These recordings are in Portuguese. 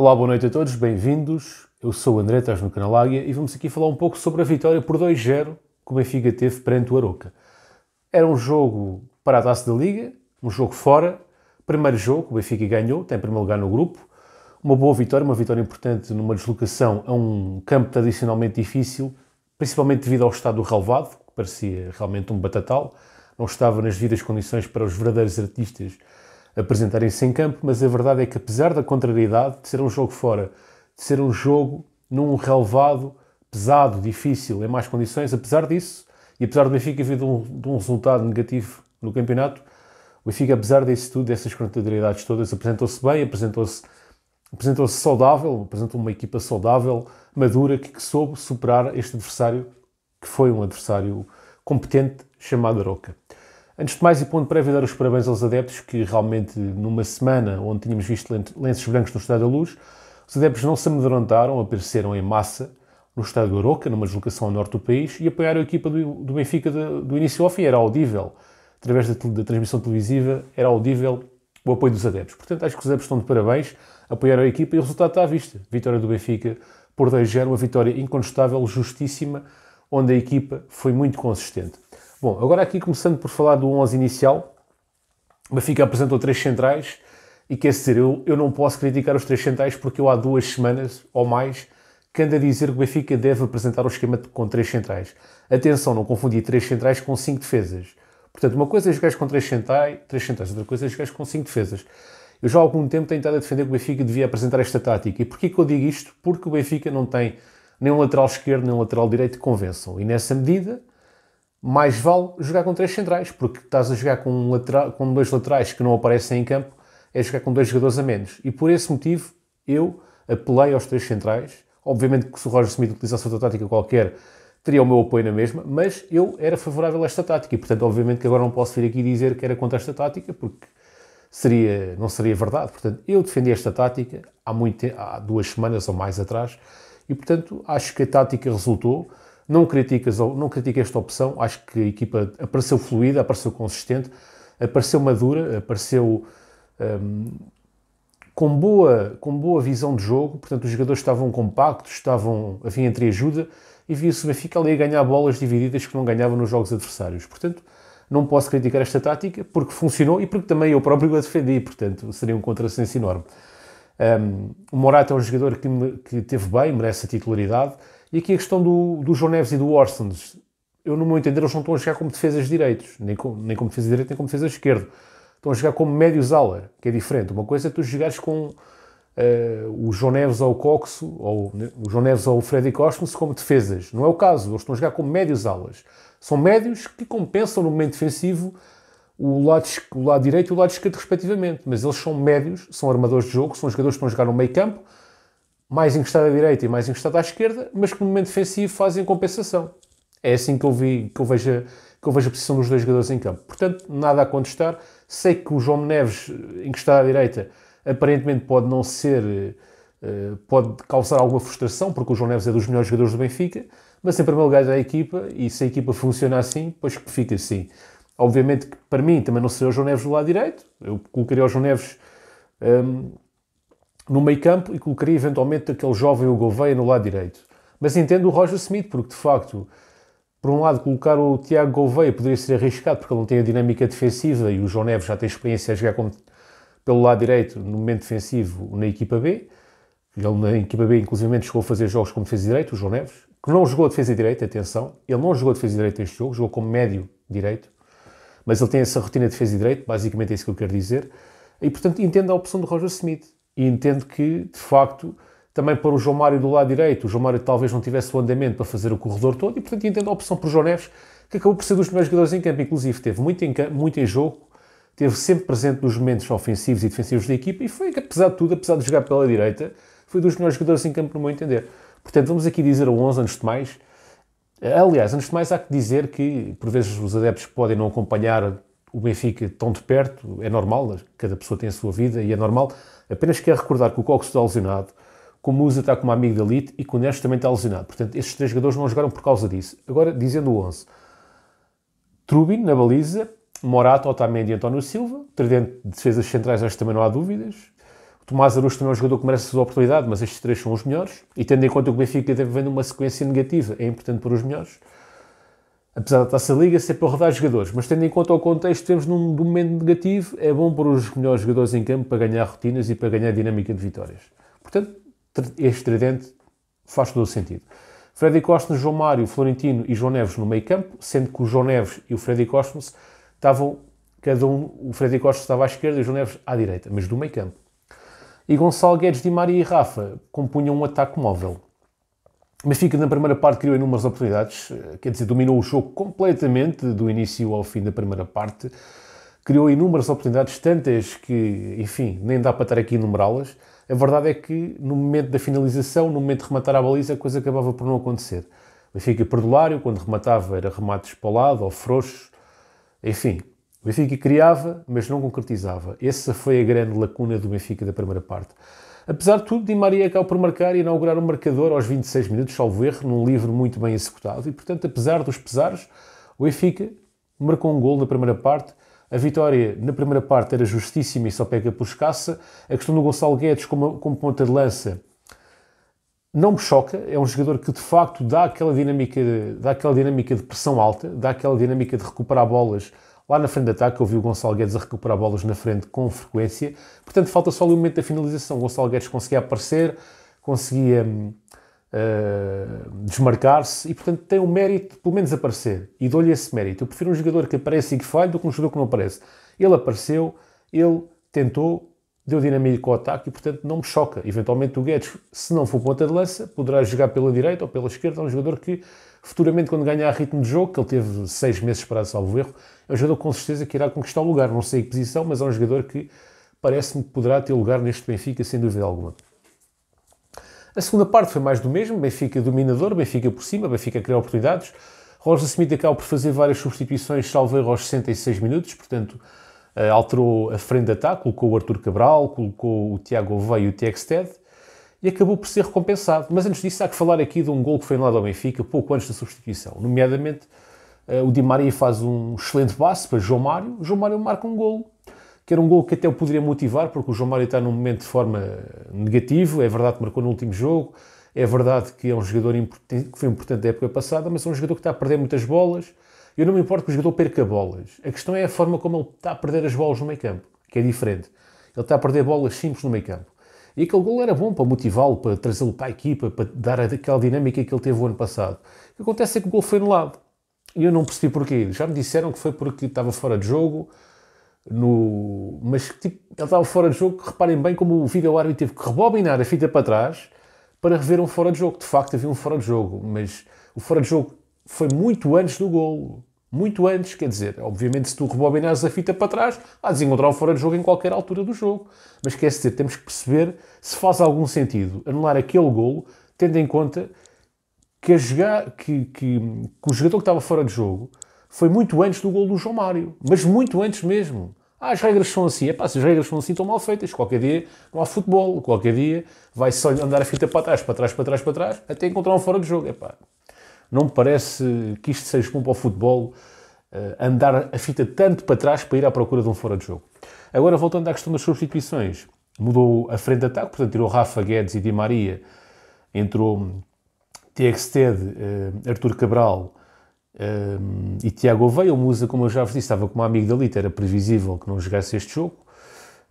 Olá, boa noite a todos, bem-vindos. Eu sou o André, estás no canal Águia e vamos aqui falar um pouco sobre a vitória por 2-0 que o Benfica teve perante o Aroca. Era um jogo para a taça da Liga, um jogo fora, primeiro jogo, o Benfica ganhou, tem primeiro lugar no grupo, uma boa vitória, uma vitória importante numa deslocação a um campo tradicionalmente difícil, principalmente devido ao estado do relevado, que parecia realmente um batatal, não estava nas devidas condições para os verdadeiros artistas apresentarem-se em campo, mas a verdade é que, apesar da contrariedade, de ser um jogo fora, de ser um jogo num relevado pesado, difícil, em más condições, apesar disso, e apesar do Benfica vir de um, de um resultado negativo no campeonato, o Benfica, apesar disso tudo, dessas contrariedades todas, apresentou-se bem, apresentou-se apresentou-se saudável, apresentou uma equipa saudável, madura, que, que, soube superar este adversário, que foi um adversário competente, chamado Aroca. Antes de mais, e ponto prévio, dar os parabéns aos adeptos, que realmente numa semana onde tínhamos visto lenços brancos no Estádio da Luz, os adeptos não se amedrontaram, apareceram em massa no Estádio do Aroca, numa deslocação ao norte do país, e apoiaram a equipa do, Benfica do início ao fim. Era audível, através da, da, transmissão televisiva, era audível o apoio dos adeptos. Portanto, acho que os adeptos estão de parabéns, apoiaram a equipa e o resultado está à vista. Vitória do Benfica por 2-0, uma vitória incontestável, justíssima, onde a equipa foi muito consistente. Bom, agora aqui começando por falar do 11 inicial, o Benfica apresentou três centrais e quer dizer, eu, eu não posso criticar os três centrais porque eu há duas semanas ou mais que ando a dizer que o Benfica deve apresentar um esquema com três centrais. Atenção, não confundir três centrais com cinco defesas. Portanto, uma coisa é jogar com três centrais, três centrais, outra coisa é jogar com cinco defesas. Eu já há algum tempo tenho estado a defender que o Benfica devia apresentar esta tática. E porquê que eu digo isto? Porque o Benfica não tem nem um lateral esquerdo nem um lateral direito que convençam. E nessa medida, mais vale jogar com três centrais, porque estás a jogar com, um lateral, com dois laterais que não aparecem em campo, é jogar com dois jogadores a menos. E por esse motivo eu apelei aos três centrais. Obviamente que se o Roger Smith utilizasse outra tática qualquer, teria o meu apoio na mesma, mas eu era favorável a esta tática e, portanto, obviamente que agora não posso vir aqui dizer que era contra esta tática, porque seria, não seria verdade. Portanto, eu defendi esta tática há, muito, há duas semanas ou mais atrás e, portanto, acho que a tática resultou. Não criticas, não critico esta opção, acho que a equipa apareceu fluida, apareceu consistente, apareceu madura, apareceu um, com, boa, com boa visão de jogo, portanto os jogadores estavam compactos, estavam a vir entre ajuda e via-se o Benfica ali a ganhar bolas divididas que não ganhava nos jogos adversários. Portanto, não posso criticar esta tática porque funcionou e porque também eu próprio a defendi, portanto seria um contrassenso enorme. Um, o Morata é um jogador que, que teve bem, merece a titularidade, e aqui a questão do, do João Neves e do Orsens, eu no meu entender eles não estão a jogar como defesas de direitos, nem, como nem como defesa de nem como defesa de Estão a jogar como médios ala, que é diferente. Uma coisa é tu jogares com uh, o João Neves ou o Coxo, ou né, o João Neves ou o Freddy Cosmos como defesas. Não é o caso, eles estão a jogar como médios alas. São médios que compensam no momento defensivo o lado, o lado direito e o lado esquerdo, respectivamente. Mas eles são médios, são armadores de jogo, são jogadores que estão a jogar no meio campo, mais encostado à direita e mais encostado à esquerda, mas que no momento defensivo fazem compensação. É assim que eu, vi, que eu, vejo, que eu vejo a posição dos dois jogadores em campo. Portanto, nada a contestar. Sei que o João Neves, encostado à direita, aparentemente pode não ser, eh, pode causar alguma frustração, porque o João Neves é dos melhores jogadores do Benfica, mas em primeiro lugar da é equipa, e se a equipa funciona assim, pois que fica assim. Obviamente que para mim também não seria o João Neves do lado direito, eu colocaria o João Neves. Ehm, no meio campo e colocaria eventualmente aquele jovem o Gouveia no lado direito. Mas entendo o Roger Smith, porque de facto, por um lado, colocar o Tiago Gouveia poderia ser arriscado, porque ele não tem a dinâmica defensiva e o João Neves já tem experiência a jogar como, pelo lado direito no momento defensivo na equipa B. Ele na equipa B, inclusive, chegou a fazer jogos como defesa direito, o João Neves, que não jogou defesa direita, atenção, ele não jogou defesa direita este jogo, jogou como médio direito, mas ele tem essa rotina de defesa direito, basicamente é isso que eu quero dizer. E, portanto, entendo a opção do Roger Smith e entendo que, de facto, também para o João Mário do lado direito, o João Mário talvez não tivesse o andamento para fazer o corredor todo e, portanto, entendo a opção para o João Neves, que acabou por ser dos melhores jogadores em campo, inclusive teve muito em, muito em jogo, teve sempre presente nos momentos ofensivos e defensivos da equipa e foi, que apesar de tudo, apesar de jogar pela direita, foi dos melhores jogadores em campo, no meu entender. Portanto, vamos aqui dizer a 11, antes de mais. Aliás, antes de mais, há que dizer que, por vezes, os adeptos podem não acompanhar o Benfica tão de perto, é normal, cada pessoa tem a sua vida e é normal, Apenas quero recordar que o Cox está lesionado, que o Musa está com uma elite e que o Neres também está lesionado. Portanto, estes três jogadores não jogaram por causa disso. Agora, dizendo o 11. Trubin na baliza, Morato, Otamendi e António Silva. Tridente de defesas centrais, acho que também não há dúvidas. O Tomás Araújo também é um jogador que merece a oportunidade, mas estes três são os melhores. E tendo em conta que o Benfica deve vendo uma sequência negativa, é importante para os melhores apesar da Taça Liga ser para rodar jogadores, mas tendo em conta o contexto que temos num momento negativo, é bom para os melhores jogadores em campo para ganhar rotinas e para ganhar dinâmica de vitórias. Portanto, este tridente faz todo o sentido. Freddy Cosmos, João Mário, Florentino e João Neves no meio campo, sendo que o João Neves e o Freddy Cosmos estavam, cada um, o Freddy Cosmos estava à esquerda e o João Neves à direita, mas do meio campo. E Gonçalo Guedes, Di Maria e Rafa compunham um ataque móvel. Benfica na primeira parte criou inúmeras oportunidades, eh, quer dizer, dominou o jogo completamente do início ao fim da primeira parte, criou inúmeras oportunidades, tantas que, enfim, nem dá para estar aqui a enumerá-las. A verdade é que no momento da finalização, no momento de rematar a baliza, a coisa acabava por não acontecer. O Benfica perdulário, quando rematava, era remates para o lado ou frouxos, enfim, o Benfica criava, mas não concretizava. Essa foi a grande lacuna do Benfica da primeira parte. Apesar de tudo, Di Maria acaba por marcar e inaugurar o um marcador aos 26 minutos, salvo erro, num livro muito bem executado. E, portanto, apesar dos pesares, o Efica marcou um gol na primeira parte. A vitória na primeira parte era justíssima e só pega por escassa. A questão do Gonçalo Guedes como, como ponta de lança não me choca, é um jogador que de facto dá aquela dinâmica, dá aquela dinâmica de pressão alta, dá aquela dinâmica de recuperar bolas Lá na frente de ataque, eu vi o Gonçalo Guedes a recuperar bolas na frente com frequência. Portanto, falta só ali o momento da finalização. O Gonçalo Guedes conseguia aparecer, conseguia uh, desmarcar-se e, portanto, tem o um mérito de pelo menos aparecer. E dou-lhe esse mérito. Eu prefiro um jogador que aparece e que falha do que um jogador que não aparece. Ele apareceu, ele tentou, deu dinamismo ao ataque e, portanto, não me choca. Eventualmente, o Guedes, se não for ponta de lança, poderá jogar pela direita ou pela esquerda. É um jogador que, futuramente, quando ganhar ritmo de jogo, que ele teve seis meses para salvo erro, é um jogador com certeza que irá conquistar o lugar, não sei que posição, mas é um jogador que parece-me que poderá ter lugar neste Benfica, sem dúvida alguma. A segunda parte foi mais do mesmo, Benfica dominador, Benfica por cima, Benfica a criar oportunidades. Roger Smith acaba por fazer várias substituições, salvo aos 66 minutos, portanto, eh, alterou a frente de ataque, colocou o Arthur Cabral, colocou o Tiago Veio e o Tiegstead, e acabou por ser recompensado. Mas antes disso, há que falar aqui de um gol que foi anulado ao Benfica pouco antes da substituição, nomeadamente eh, o Di Maria faz um excelente passe para João Mário, o João Mário marca um golo, que era um golo que até o poderia motivar, porque o João Mário está num momento de forma negativo, é verdade que marcou no último jogo, é verdade que é um jogador que foi importante da época passada, mas é um jogador que está a perder muitas bolas, eu não me importo que o jogador perca bolas, a questão é a forma como ele está a perder as bolas no meio campo, que é diferente, ele está a perder bolas simples no meio campo. E aquele gol era bom para motivá-lo, para trazê-lo para a equipa, para dar aquela dinâmica que ele teve o ano passado. O que acontece é que o gol foi anulado. E eu não percebi porquê. Já me disseram que foi porque estava fora de jogo, no... mas tipo, ele estava fora de jogo. Reparem bem como o vídeo árbitro teve que rebobinar a fita para trás para rever um fora de jogo. De facto, havia um fora de jogo, mas o fora de jogo foi muito antes do golo. Muito antes, quer dizer, obviamente, se tu rebobinares a fita para trás, vais encontrar o fora de jogo em qualquer altura do jogo. Mas quer dizer, temos que perceber se faz algum sentido anular aquele golo, tendo em conta que, jogar, que, que, que o jogador que estava fora de jogo foi muito antes do gol do João Mário, mas muito antes mesmo. Ah, as regras são assim. pá, se as regras são assim, estão mal feitas. Qualquer dia não há futebol. Qualquer dia vai-se só andar a fita para trás, para trás, para trás, para trás, até encontrar um fora de jogo. é pá não me parece que isto seja bom para o futebol eh, andar a fita tanto para trás para ir à procura de um fora de jogo. Agora, voltando à questão das substituições. Mudou a frente de ataque, portanto, tirou Rafa Guedes e Di Maria. Entrou TXT de uh, Artur Cabral uh, e Tiago Oveia. O Musa, como eu já vos disse, estava com um amigo da Lita, era previsível que não jogasse este jogo.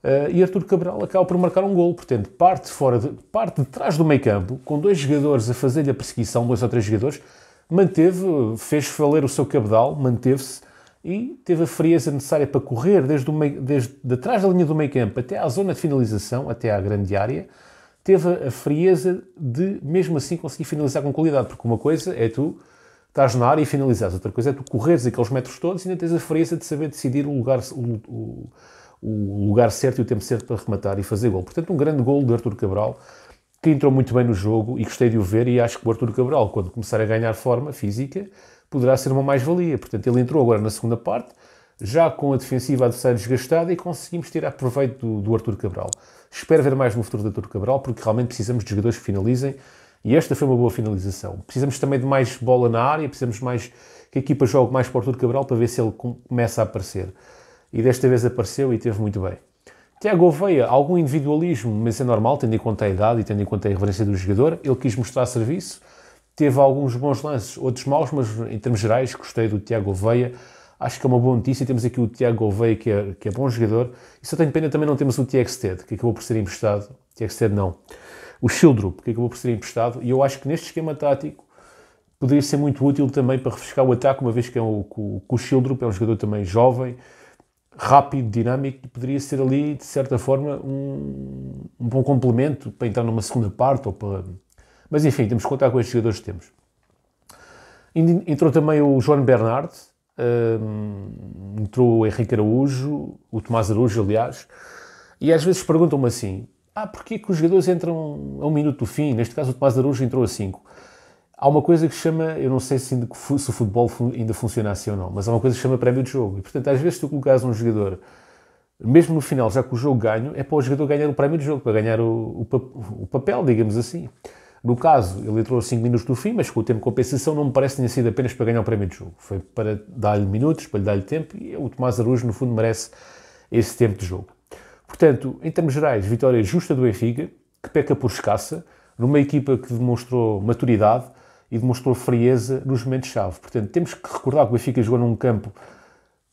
Uh, e Artur Cabral acaba por marcar um gol, portanto, parte, fora de, parte de trás do meio campo, com dois jogadores a fazer-lhe a perseguição, dois ou três jogadores, manteve, fez valer o seu cabedal, manteve-se e teve a frieza necessária para correr desde, o meio, desde de trás da linha do meio campo até à zona de finalização, até à grande área, teve a frieza de, mesmo assim, conseguir finalizar com qualidade. Porque uma coisa é tu estás na área e finalizares, outra coisa é tu correres aqueles metros todos e ainda tens a frieza de saber decidir o lugar, o, o, o lugar certo e o tempo certo para rematar e fazer gol. Portanto, um grande gol de Artur Cabral, que entrou muito bem no jogo e gostei de o ver. E acho que o Artur Cabral, quando começar a ganhar forma física, poderá ser uma mais-valia. Portanto, ele entrou agora na segunda parte já com a defensiva adversária desgastada e conseguimos tirar proveito do, do Arthur Cabral. Espero ver mais no futuro do Arthur Cabral, porque realmente precisamos de jogadores que finalizem e esta foi uma boa finalização. Precisamos também de mais bola na área, precisamos mais que a equipa jogue mais para o Arthur Cabral para ver se ele começa a aparecer. E desta vez apareceu e teve muito bem. Tiago Gouveia, algum individualismo, mas é normal, tendo em conta a idade e tendo em conta a reverência do jogador. Ele quis mostrar serviço, teve alguns bons lances, outros maus, mas em termos gerais gostei do Tiago Gouveia acho que é uma boa notícia. Temos aqui o Tiago Gouveia, que é, que é bom jogador. E só tenho pena também não temos o Tiexted que acabou por ser emprestado. Tiexted não. O Shieldrup, que acabou por ser emprestado. E eu acho que neste esquema tático poderia ser muito útil também para refrescar o ataque, uma vez que, é o, que o Childrup é um jogador também jovem, rápido, dinâmico, e poderia ser ali, de certa forma, um, um bom complemento para entrar numa segunda parte ou para... Mas enfim, temos que contar com estes jogadores que temos. Entrou também o João Bernard, entrou o Henrique Araújo, o Tomás Araújo, aliás, e às vezes perguntam-me assim: ah, porquê que os jogadores entram a um minuto do fim? Neste caso, o Tomás Araújo entrou a cinco. Há uma coisa que chama, eu não sei se, ainda, se o futebol ainda funciona assim ou não, mas há uma coisa que chama prémio de jogo. E portanto, às vezes, se tu colocares um jogador, mesmo no final, já que o jogo ganho, é para o jogador ganhar o prémio de jogo, para ganhar o, o, o papel, digamos assim. No caso, ele entrou a 5 minutos do fim, mas com o tempo de compensação não me parece que tenha sido apenas para ganhar o prémio de jogo. Foi para dar-lhe minutos, para lhe dar-lhe tempo e o Tomás Araújo, no fundo, merece esse tempo de jogo. Portanto, em termos gerais, vitória justa do Benfica, que peca por escassa, numa equipa que demonstrou maturidade e demonstrou frieza nos momentos-chave. Portanto, temos que recordar que o Benfica jogou num campo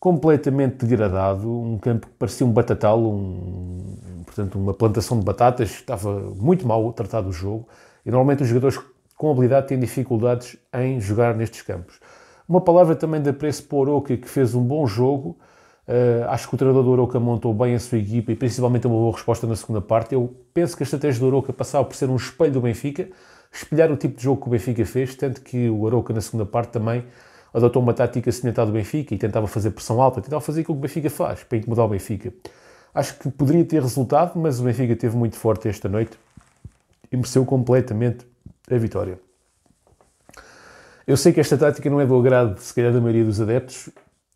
completamente degradado, um campo que parecia um batatal, um, portanto, uma plantação de batatas, estava muito mal tratado o jogo. E normalmente os jogadores com habilidade têm dificuldades em jogar nestes campos. Uma palavra também de apreço para o Oroca, que fez um bom jogo. Uh, acho que o treinador do Oroca montou bem a sua equipa e principalmente uma boa resposta na segunda parte. Eu penso que a estratégia do Oroca passava por ser um espelho do Benfica, espelhar o tipo de jogo que o Benfica fez, tanto que o Oroca na segunda parte também adotou uma tática semelhante ao do Benfica e tentava fazer pressão alta, tentava fazer aquilo que o Benfica faz, para incomodar o Benfica. Acho que poderia ter resultado, mas o Benfica teve muito forte esta noite e mereceu completamente a vitória. Eu sei que esta tática não é do agrado, se calhar, da maioria dos adeptos.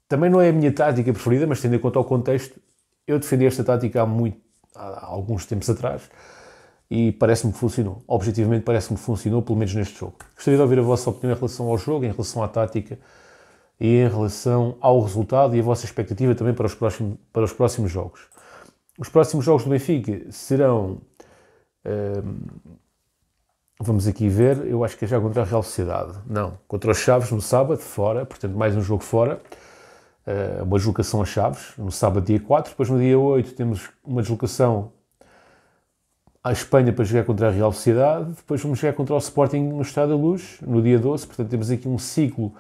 Também não é a minha tática preferida, mas tendo em conta o contexto, eu defendi esta tática há, muito, há alguns tempos atrás e parece-me que funcionou. Objetivamente, parece-me que funcionou, pelo menos neste jogo. Gostaria de ouvir a vossa opinião em relação ao jogo, em relação à tática e em relação ao resultado e a vossa expectativa também para os para os próximos jogos. Os próximos jogos do Benfica serão Vamos aqui ver, eu acho que é já contra a Real Sociedade. Não, contra os Chaves no sábado, fora, portanto mais um jogo fora. Ah, uma deslocação a Chaves, no sábado dia 4. Depois no dia 8 temos uma deslocação à Espanha para jogar contra a Real Sociedade. Depois vamos jogar contra o Sporting no Estado da Luz, no dia 12. Portanto temos aqui um ciclo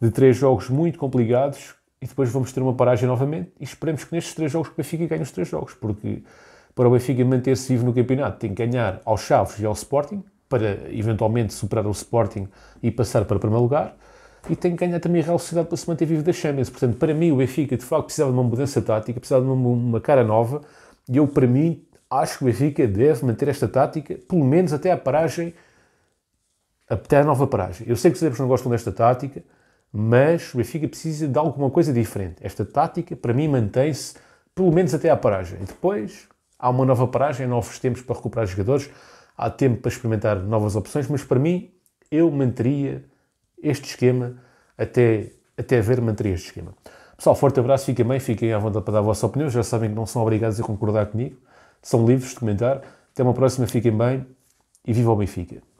de três jogos muito complicados. E depois vamos ter uma paragem novamente. E esperemos que nestes três jogos que o Benfica ganhe os três jogos, porque para o Benfica manter-se vivo no campeonato, tem que ganhar aos Chaves e ao Sporting, para eventualmente superar o Sporting e passar para primeiro lugar, e tem que ganhar também a Real Sociedade para se manter vivo da Champions. Portanto, para mim, o Benfica de facto precisava de uma mudança tática, precisava de uma, uma cara nova, e eu, para mim, acho que o Benfica deve manter esta tática, pelo menos até à paragem, até à nova paragem. Eu sei que os adeptos não gostam desta tática, mas o Benfica precisa de alguma coisa diferente. Esta tática, para mim, mantém-se pelo menos até à paragem. E depois, Há uma nova paragem, novos tempos para recuperar jogadores, há tempo para experimentar novas opções, mas para mim, eu manteria este esquema até, até ver, manteria este esquema. Pessoal, forte abraço, fiquem bem, fiquem à vontade para dar a vossa opinião, já sabem que não são obrigados a concordar comigo, são livres de comentar. Até uma próxima, fiquem bem e viva o Benfica!